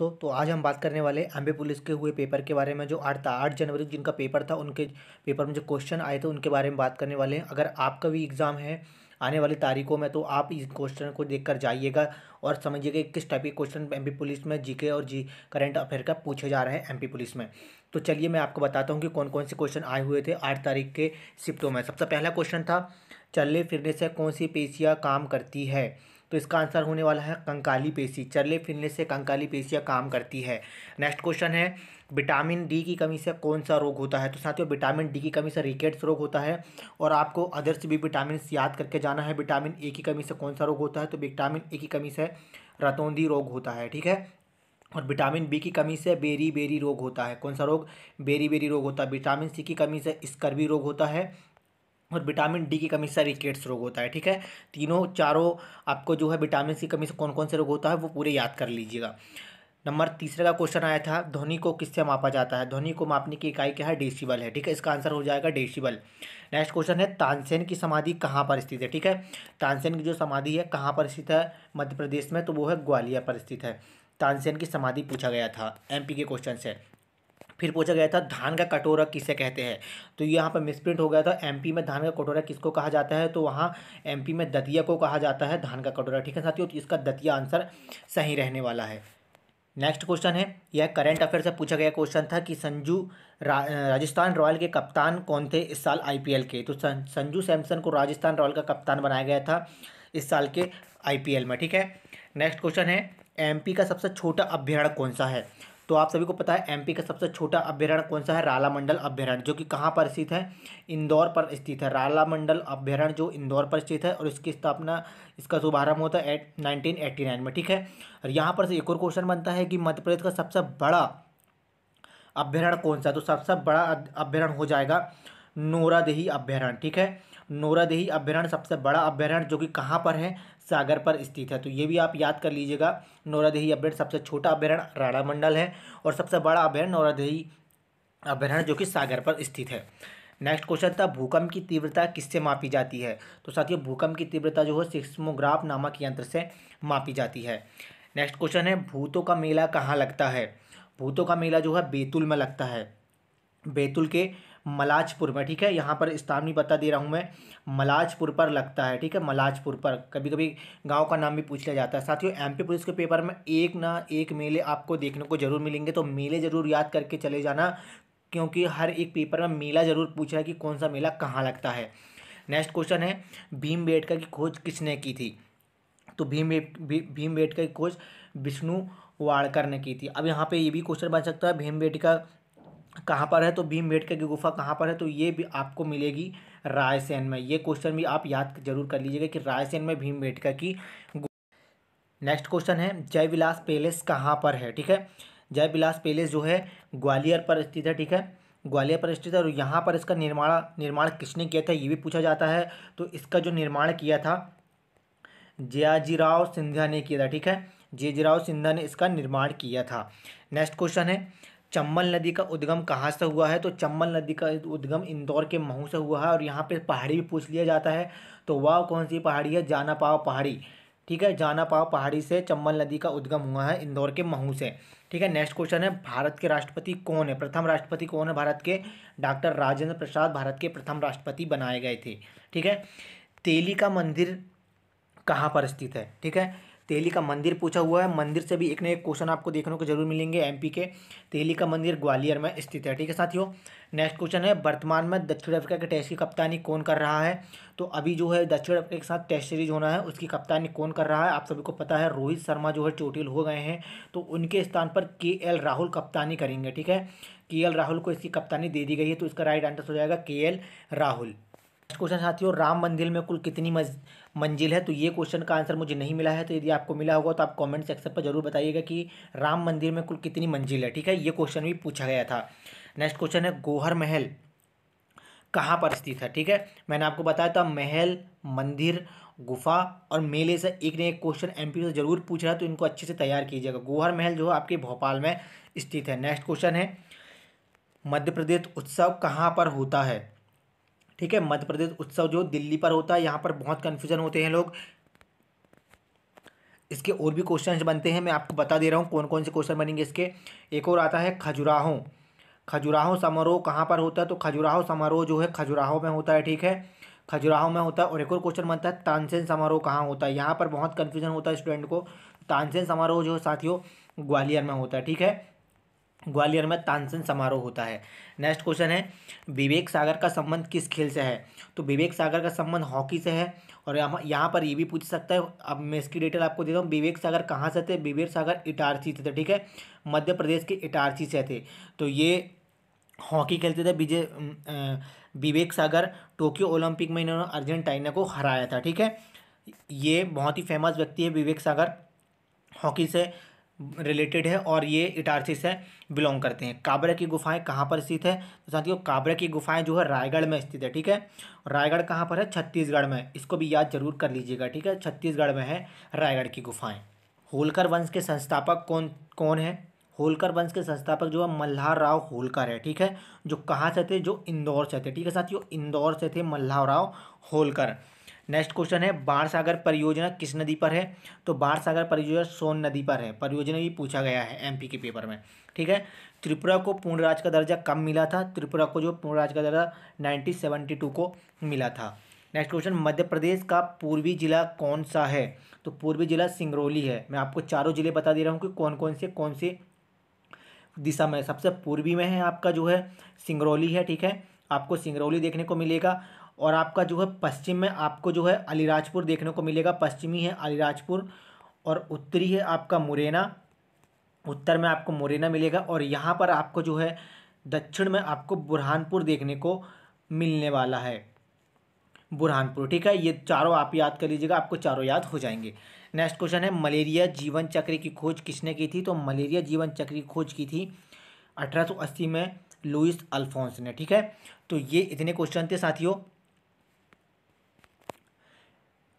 दोस्तों तो आज हम बात करने वाले एम पुलिस के हुए पेपर के बारे में जो आठ था आठ जनवरी को जिनका पेपर था उनके पेपर में जो क्वेश्चन आए थे उनके बारे में बात करने वाले हैं अगर आपका भी एग्ज़ाम है आने वाली तारीखों में तो आप इस क्वेश्चन को देखकर जाइएगा और समझिएगा किस टाइप के क्वेश्चन एमपी पुलिस में जीके और जी करंट अफेयर का पूछे जा रहे हैं एमपी पुलिस में तो चलिए मैं आपको बताता हूँ कि कौन कौन से क्वेश्चन आए हुए थे आठ तारीख के शिफ्टों में सबसे पहला क्वेश्चन था चलने फिरने से कौन सी पेशियाँ काम करती है तो इसका आंसर होने वाला है कंकाली पेशी चरले फिरने से कंकाली पेशियाँ काम करती है नेक्स्ट क्वेश्चन है विटामिन डी की कमी से कौन सा रोग होता है तो साथियों विटामिन डी की कमी से रिकेट्स रोग होता है और आपको अदर्स भी विटामिन याद करके जाना है विटामिन ए की कमी से कौन सा रोग होता है तो विटामिन ए की कमी से रतौंदी रोग होता है ठीक है और विटामिन बी की कमी से बेरी बेरी रोग होता है कौन सा रोग बेरी बेरी रोग होता है विटामिन सी की कमी से स्कर्वी रोग होता है और विटामिन डी की कमी से रिकेट्स रोग होता है ठीक है तीनों चारों आपको जो है विटामिन सी कमी से कौन कौन से रोग होता है वो पूरे याद कर लीजिएगा नंबर तीसरे का क्वेश्चन आया था ध्वनि को किससे मापा जाता है ध्वनि को मापने की इकाई क्या है डेसिबल है ठीक है इसका आंसर हो जाएगा डेसिबल नेक्स्ट क्वेश्चन है तानसेन की समाधि कहाँ पर स्थित है ठीक है तानसेन की जो समाधि है कहाँ पर स्थित है मध्य प्रदेश में तो वो है ग्वालियर पर स्थित है तानसेन की समाधि पूछा गया था एम के क्वेश्चन से फिर पूछा गया था धान का कटोरा किसे कहते हैं तो यहाँ पर मिसप्रिंट हो गया था एमपी में धान का कटोरा किसको कहा जाता है तो वहाँ एमपी में दतिया को कहा जाता है धान का कटोरा ठीक है साथियों तो इसका दतिया आंसर सही रहने वाला है नेक्स्ट क्वेश्चन है यह करंट अफेयर से पूछा गया क्वेश्चन था कि संजू रा, राजस्थान रॉयल के कप्तान कौन थे इस साल आईपीएल के तो सं, संजू सैमसन को राजस्थान रॉयल का कप्तान बनाया गया था इस साल के आईपीएल में ठीक है नेक्स्ट क्वेश्चन है एमपी का सबसे छोटा अभ्यारण्य कौन सा है तो आप सभी को पता है एमपी का सबसे छोटा अभ्यारण्य कौन सा है राला मंडल अभ्यारण्य जो कि कहाँ पर स्थित है इंदौर पर स्थित है राला मंडल अभ्यारण्य जो इंदौर पर स्थित है और इसकी स्थापना इसका शुभारंभ होता है एट नाइनटीन में ठीक है और यहाँ पर से एक और क्वेश्चन बनता है कि मध्य प्रदेश का सबसे बड़ा अभ्यारण कौन सा तो सबसे बड़ा अभ्यारण हो जाएगा नोरादेही अभ्यारण ठीक है नोरादेही अभ्यारण सबसे बड़ा अभ्यारण जो कि कहाँ पर है सागर पर स्थित है तो ये भी आप याद कर लीजिएगा नौरादेही अभ्यारण सबसे छोटा अभ्यारण राणा मंडल है और सबसे बड़ा अभ्यारण नौरादेही अभ्यारण्य जो कि सागर पर स्थित है नेक्स्ट क्वेश्चन था भूकंप की तीव्रता किससे मापी जाती है तो साथियों भूकंप की तीव्रता जो है सिक्समोग्राफ नामक यंत्र से मापी जाती है नेक्स्ट क्वेश्चन है भूतों का मेला कहाँ लगता है भूतों का मेला जो है बैतूल में लगता है बैतूल के मलाजपुर में ठीक है यहाँ पर स्थान भी बता दे रहा हूँ मैं मलाजपुर पर लगता है ठीक है मलाजपुर पर कभी कभी गांव का नाम भी पूछ लिया जाता है साथियों एमपी पुलिस के पेपर में एक ना एक मेले आपको देखने को जरूर मिलेंगे तो मेले ज़रूर याद करके चले जाना क्योंकि हर एक पेपर में मेला ज़रूर पूछा है कि कौन सा मेला कहाँ लगता है नेक्स्ट क्वेश्चन है भीम बेटका की खोज किसने की थी तो भीम भीम बेटका की खोज विष्णु वाड़कर ने की थी अब यहाँ पे ये भी क्वेश्चन बन सकता है भीम बेटका कहाँ पर है तो भीम बेटकर की गुफा कहाँ पर है तो ये भी आपको मिलेगी रायसेन में ये क्वेश्चन भी आप याद जरूर कर लीजिएगा कि रायसेन में भीम बेटकर की नेक्स्ट क्वेश्चन है जयविलास पैलेस कहाँ पर है ठीक है जयविलास पैलेस जो है ग्वालियर पर स्थित है ठीक है ग्वालियर पर स्थित है और यहाँ पर इसका निर्माण निर्माण किसने किया था ये भी पूछा जाता है तो इसका जो निर्माण किया था जयाजीराव सिंधिया ने किया था ठीक है जयाजीराव सिंधिया ने इसका निर्माण किया था नेक्स्ट क्वेश्चन है चंबल नदी का उद्गम कहाँ से हुआ है तो चंबल नदी का उद्गम इंदौर के महू से हुआ है और यहाँ पे पहाड़ी भी पूछ लिया जाता है तो वह कौन सी पहाड़ी है जाना पाव पहाड़ी ठीक है जाना पाव पहाड़ी से चंबल नदी का उद्गम हुआ है इंदौर के महू से ठीक है नेक्स्ट क्वेश्चन है भारत के राष्ट्रपति कौन है प्रथम राष्ट्रपति कौन है भारत के डॉक्टर राजेंद्र प्रसाद भारत के प्रथम राष्ट्रपति बनाए गए थे ठीक है तेली का मंदिर कहाँ पर स्थित है ठीक है तेली का मंदिर पूछा हुआ है मंदिर से भी एक ना एक क्वेश्चन आपको देखने को जरूर मिलेंगे एमपी के तेली का मंदिर ग्वालियर में स्थित है ठीक है साथियों नेक्स्ट क्वेश्चन है वर्तमान में दक्षिण अफ्रीका के टेस्ट की कप्तानी कौन कर रहा है तो अभी जो है दक्षिण अफ्रीका के साथ टेस्ट सीरीज होना है उसकी कप्तानी कौन कर रहा है आप सभी को पता है रोहित शर्मा जो है चोटिल हो गए हैं तो उनके स्थान पर के एल राहुल कप्तानी करेंगे ठीक है के एल राहुल को इसकी कप्तानी दे दी गई है तो इसका राइट आंसर हो जाएगा के एल राहुल नेक्स्ट क्वेश्चन साथियों राम मंदिर में कुल कितनी मंजिल है तो ये क्वेश्चन का आंसर मुझे नहीं मिला है तो यदि आपको मिला होगा तो आप कमेंट सेक्शन पर जरूर बताइएगा कि राम मंदिर में कुल कितनी मंजिल है ठीक है ये क्वेश्चन भी पूछा गया था नेक्स्ट क्वेश्चन है गोहर महल कहाँ पर स्थित है ठीक है मैंने आपको बताया था महल मंदिर गुफा और मेले से एक न एक क्वेश्चन एम से जरूर पूछ रहा है तो इनको अच्छे से तैयार कीजिएगा गोहर महल जो है आपके भोपाल में स्थित है नेक्स्ट क्वेश्चन है मध्य प्रदेश उत्सव कहाँ पर होता है ठीक है मध्य प्रदेश उत्सव जो दिल्ली पर होता है यहाँ पर बहुत कन्फ्यूजन होते हैं लोग इसके और भी क्वेश्चन बनते हैं मैं आपको बता दे रहा हूँ कौन कौन से क्वेश्चन बनेंगे इसके एक और आता है खजुराहो खजुराहो समारोह कहाँ पर होता है तो खजुराहो समारोह जो है खजुराहो में होता है ठीक है खजुराहो में होता है और एक और क्वेश्चन बनता है तानसेन समारोह कहाँ होता है यहाँ पर बहुत कन्फ्यूजन होता है स्टूडेंट को तानसेन समारोह जो है साथियों ग्वालियर में होता है ठीक है ग्वालियर में तानसेन समारोह होता है नेक्स्ट क्वेश्चन है विवेक सागर का संबंध किस खेल से है तो विवेक सागर का संबंध हॉकी से है और यहाँ यहाँ पर ये भी पूछ सकता है अब मैं इसकी डिटेल आपको देता हूँ विवेक सागर कहाँ से थे विवेक सागर इटारसी से थे ठीक है मध्य प्रदेश के इटारसी से थे तो ये हॉकी खेलते थे विजय विवेक सागर टोक्यो ओलंपिक में इन्होंने अर्जेंटाइना को हराया था ठीक है ये बहुत ही फेमस व्यक्ति है विवेक सागर हॉकी से रिलेटेड है और ये इटारसी से बिलोंग करते हैं काबरा की गुफाएं कहाँ पर स्थित है तो साथियों काबरा की गुफाएं जो है रायगढ़ में स्थित है ठीक है रायगढ़ कहाँ पर है छत्तीसगढ़ में इसको भी याद जरूर कर लीजिएगा ठीक है छत्तीसगढ़ में है रायगढ़ की गुफाएँ होलकर वंश के संस्थापक कौन कौन है होलकर वंश के संस्थापक जो है मल्हार राव होलकर है ठीक है जो कहाँ से थे जो इंदौर से थे ठीक है साथियों इंदौर से थे मल्हार राव होलकर नेक्स्ट क्वेश्चन है बाढ़ सागर परियोजना किस नदी पर है तो बाढ़ सागर परियोजना सोन नदी पर है परियोजना भी पूछा गया है एमपी के पेपर में ठीक है त्रिपुरा को पूर्ण राज का दर्जा कब मिला था त्रिपुरा को जो पूर्ण राज का दर्जा नाइनटीन को मिला था नेक्स्ट क्वेश्चन मध्य प्रदेश का पूर्वी जिला कौन सा है तो पूर्वी जिला सिंगरौली है मैं आपको चारों जिले बता दे रहा हूँ कि कौन कौन से कौन से दिशा में सबसे पूर्वी में है आपका जो है सिंगरौली है ठीक है आपको सिंगरौली देखने को मिलेगा और आपका जो है पश्चिम में आपको जो है अलीराजपुर देखने को मिलेगा पश्चिमी है अलीराजपुर और उत्तरी है आपका मुरैना उत्तर में आपको मुरैना मिलेगा और यहाँ पर आपको जो है दक्षिण में आपको बुरहानपुर देखने को मिलने वाला है बुरहानपुर ठीक है ये चारों आप याद कर लीजिएगा आपको चारों याद हो जाएंगे नेक्स्ट क्वेश्चन है मलेरिया जीवन चक्र की खोज किसने की थी तो मलेरिया जीवन चक्र की खोज की थी 1880 में लुइस अल्फोंस ने ठीक है तो ये इतने क्वेश्चन थे साथियों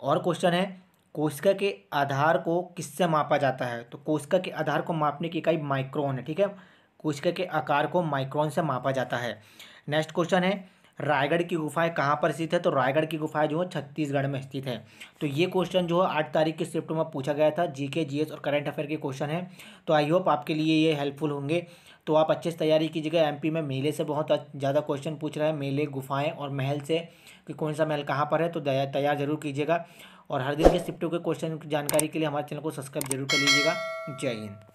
और क्वेश्चन है कोशिका के आधार को किससे मापा जाता है तो कोशिका के आधार को मापने की इकाई माइक्रोन है ठीक है कोशिका के आकार को माइक्रोन से मापा जाता है नेक्स्ट क्वेश्चन है रायगढ़ की गुफाएं कहाँ पर स्थित है तो रायगढ़ की गुफाएं जो है छत्तीसगढ़ में स्थित है तो ये क्वेश्चन जो है आठ तारीख के शिफ्ट में पूछा गया था जीके जीएस और करंट अफेयर के क्वेश्चन है तो आई होप आपके लिए ये हेल्पफुल होंगे तो आप अच्छे से तैयारी कीजिएगा एमपी में मेले से बहुत ज़्यादा क्वेश्चन पूछ रहे हैं मेले गुफाएँ और महल से कि कौन सा महल कहाँ पर है तो तैयार जरूर कीजिएगा और हर दिन के शिफ्टों के क्वेश्चन की जानकारी के लिए हमारे चैनल को सब्सक्राइब जरूर कर लीजिएगा जय हिंद